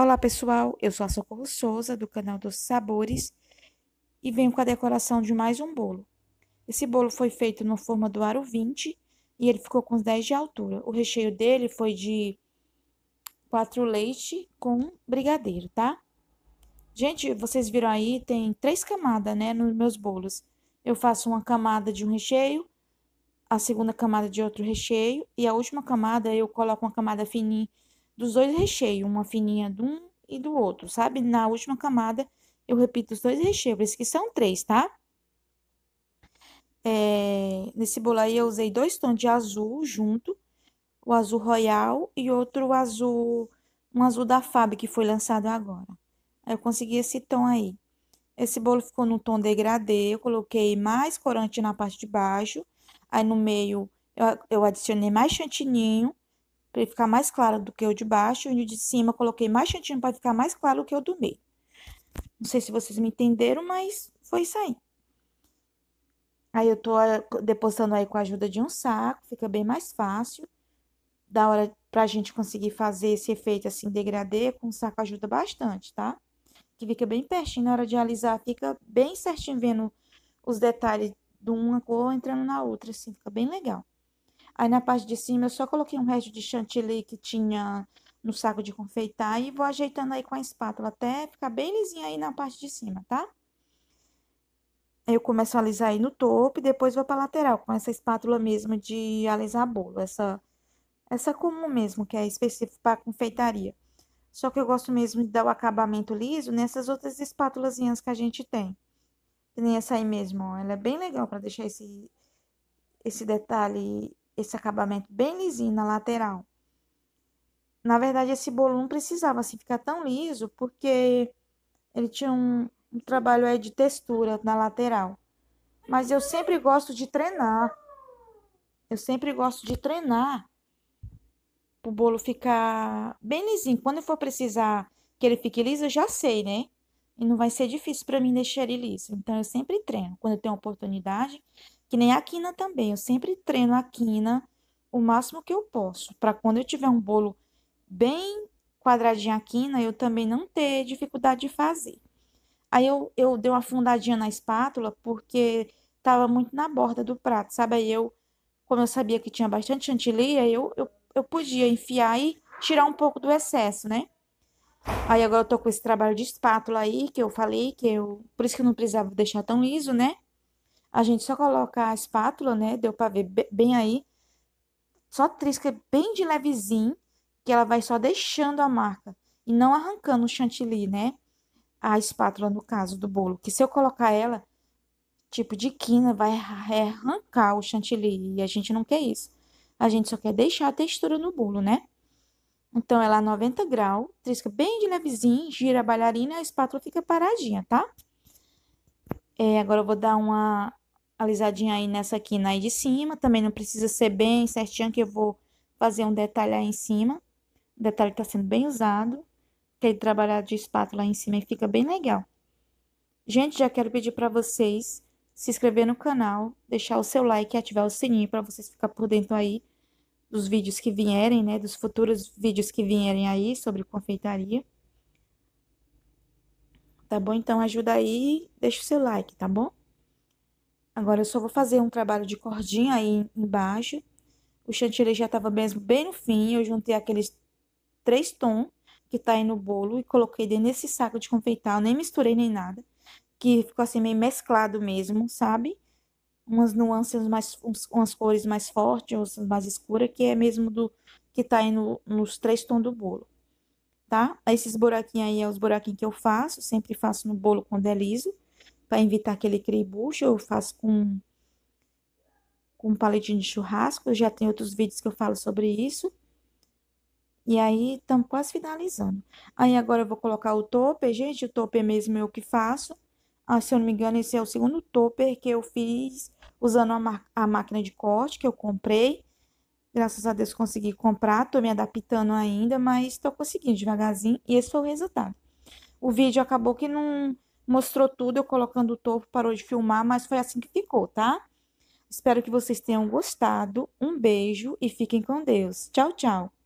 Olá pessoal, eu sou a Socorro Souza do canal dos Sabores e venho com a decoração de mais um bolo. Esse bolo foi feito no forma do aro 20 e ele ficou com uns 10 de altura. O recheio dele foi de quatro leite com brigadeiro, tá? Gente, vocês viram aí, tem três camadas, né, nos meus bolos. Eu faço uma camada de um recheio, a segunda camada de outro recheio e a última camada eu coloco uma camada fininha dos dois recheios, uma fininha de um e do outro, sabe? Na última camada, eu repito os dois recheios, por isso que são três, tá? É, nesse bolo aí, eu usei dois tons de azul junto, o azul royal e outro azul, um azul da Fab, que foi lançado agora. Aí, eu consegui esse tom aí. Esse bolo ficou no tom degradê, eu coloquei mais corante na parte de baixo, aí no meio eu, eu adicionei mais chantininho, para ele ficar mais claro do que o de baixo, e o de cima coloquei mais chantinho para ficar mais claro do que o do meio. Não sei se vocês me entenderam, mas foi isso aí. Aí eu tô eh, depositando aí com a ajuda de um saco, fica bem mais fácil. Da hora pra gente conseguir fazer esse efeito assim, degradê, com o saco ajuda bastante, tá? Que fica bem pertinho na hora de alisar, fica bem certinho vendo os detalhes de uma cor entrando na outra, assim, fica bem legal. Aí na parte de cima eu só coloquei um resto de chantilly que tinha no saco de confeitar e vou ajeitando aí com a espátula até ficar bem lisinho aí na parte de cima, tá? Eu começo a alisar aí no topo e depois vou pra lateral com essa espátula mesmo de alisar bolo, essa, essa comum mesmo, que é específica para confeitaria. Só que eu gosto mesmo de dar o acabamento liso nessas outras espátulazinhas que a gente tem. Que nem essa aí mesmo, ó. Ela é bem legal para deixar esse, esse detalhe esse acabamento bem lisinho na lateral. Na verdade, esse bolo não precisava assim, ficar tão liso, porque ele tinha um, um trabalho aí de textura na lateral. Mas eu sempre gosto de treinar. Eu sempre gosto de treinar o bolo ficar bem lisinho. Quando eu for precisar que ele fique liso, eu já sei, né? E não vai ser difícil para mim deixar ele liso. Então, eu sempre treino. Quando eu tenho oportunidade, que nem a quina também. Eu sempre treino a quina o máximo que eu posso. Para quando eu tiver um bolo bem quadradinho a quina, eu também não ter dificuldade de fazer. Aí eu, eu dei uma afundadinha na espátula porque tava muito na borda do prato, sabe? Aí eu, como eu sabia que tinha bastante chantilly, aí eu, eu, eu podia enfiar e tirar um pouco do excesso, né? Aí agora eu tô com esse trabalho de espátula aí que eu falei que eu, por isso que eu não precisava deixar tão liso, né? a gente só coloca a espátula, né? Deu para ver bem aí. Só trisca bem de levezinho, que ela vai só deixando a marca e não arrancando o chantilly, né? A espátula, no caso do bolo, que se eu colocar ela, tipo de quina, vai arrancar o chantilly e a gente não quer isso. A gente só quer deixar a textura no bolo, né? Então, ela é 90 graus, trisca bem de levezinho, gira a bailarina e a espátula fica paradinha, tá? É, agora eu vou dar uma alisadinha aí nessa quina aí de cima. Também não precisa ser bem certinho que eu vou fazer um detalhe aí em cima. O detalhe tá sendo bem usado. Tem trabalhado de espátula aí em cima e fica bem legal. Gente, já quero pedir para vocês se inscrever no canal, deixar o seu like e ativar o sininho para vocês ficar por dentro aí dos vídeos que vierem, né? Dos futuros vídeos que vierem aí sobre confeitaria. Tá bom? Então ajuda aí, deixa o seu like, tá bom? Agora eu só vou fazer um trabalho de cordinha aí embaixo. O chantilly já estava mesmo bem no fim, eu juntei aqueles três tons que está aí no bolo e coloquei dentro desse saco de confeitar, eu nem misturei nem nada, que ficou assim meio mesclado mesmo, sabe? Umas nuances mais, uns, umas cores mais fortes, outras mais escuras, que é mesmo do que está aí no, nos três tons do bolo, tá? Esses buraquinhos aí é os buraquinhos que eu faço, sempre faço no bolo quando é liso para evitar aquele ele eu faço com com um palitinho de churrasco, já tem outros vídeos que eu falo sobre isso. E aí, estamos quase finalizando. Aí agora eu vou colocar o topper, gente, o topper mesmo eu é que faço. Ah, se eu não me engano, esse é o segundo topper que eu fiz usando a, a máquina de corte que eu comprei. Graças a Deus consegui comprar, tô me adaptando ainda, mas tô conseguindo devagarzinho. E esse foi o resultado. O vídeo acabou que não mostrou tudo, eu colocando o topo, parou de filmar, mas foi assim que ficou, tá? Espero que vocês tenham gostado. Um beijo e fiquem com Deus. Tchau, tchau.